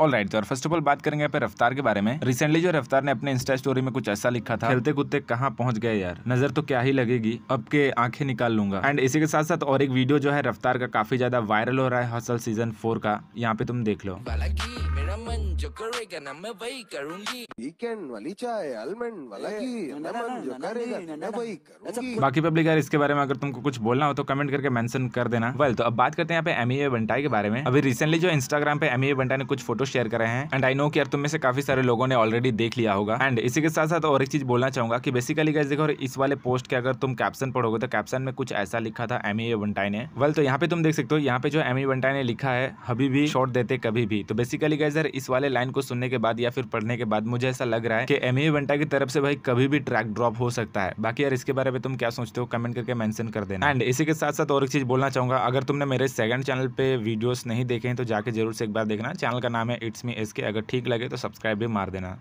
all right तो first of all बात करेंगे पे रफ्तार के बारे में रिसेंटली जो रफ्तार ने अपने इंस्टा स्टोरी में कुछ ऐसा लिखा था खेलते कुत्ते कहाँ पहुंच गए यार नजर तो क्या ही लगेगी अब के आंखें निकाल लूंगा एंड इसी के साथ साथ और एक वीडियो जो है रफ्तार का काफी ज्यादा वायरल हो रहा है हसल सीजन फोर का यहाँ पे तुम देख लो मेरा मन जो करेगा ना मैं वही करूंगी वीकेंड वाली चाय आलमंड वाला की नमन जो करेगा मैं वही अच्छा, करूंगी बाकी पब्लिक यार इसके बारे में अगर तुमको कुछ बोलना हो तो कमेंट करके मेंशन कर देना वेल तो अब बात करते हैं यहाँ पे एमए बंटाई के बारे में अभी रिसेंटली जो इंस्टाग्राम पे एमईए बंटा ने कुछ फोटो शेयर करे हैं एंड आई नो की यार तुम में से काफी सारे लोगों ने ऑलरेडी देख लिया होगा एंड इसी के साथ साथ और एक चीज बोलना चाहूंगा कि बेसिकली गाइस देखो इस वाले पोस्ट के अगर तुम कैप्शन पढ़ोगे तो कैप्शन में कुछ ऐसा लिखा था एम ए ने वेल तो यहाँ पे तुम देख सकते हो यहाँ पे जो एम ए ने लिखा है अभी भी शॉर्ट देते कभी भी तो बेसिकली गाइस यार इस वाले वाले लाइन को सुनने के बाद या फिर पढ़ने के बाद मुझे ऐसा लग रहा है कि एम बंटा की तरफ से भाई कभी भी ट्रैक ड्रॉप हो सकता है बाकी यार इसके बारे में तुम क्या सोचते हो कमेंट करके मैंशन कर देना एंड इसी के साथ साथ और एक चीज बोलना चाहूंगा अगर तुमने मेरे सेकंड चैनल पे वीडियोस नहीं देखे तो जाके जरूर से एक बार देखना चैनल का नाम है इट्स मी एस अगर ठीक लगे तो सब्सक्राइब भी मार देना